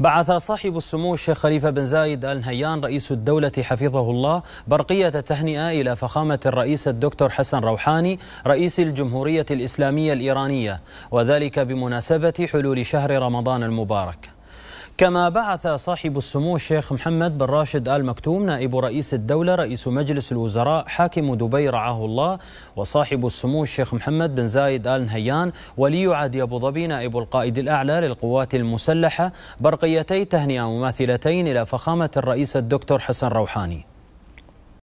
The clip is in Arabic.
بعث صاحب السمو الشيخ خليفة بن زايد آل نهيان رئيس الدولة حفظه الله برقية تهنئة إلى فخامة الرئيس الدكتور حسن روحاني رئيس الجمهورية الإسلامية الإيرانية وذلك بمناسبة حلول شهر رمضان المبارك كما بعث صاحب السمو الشيخ محمد بن راشد آل مكتوم نائب رئيس الدولة رئيس مجلس الوزراء حاكم دبي رعاه الله وصاحب السمو الشيخ محمد بن زايد آل نهيان ولي عهد أبو ظبي نائب القائد الأعلى للقوات المسلحة برقيتي تهنئة مماثلتين إلى فخامة الرئيس الدكتور حسن روحاني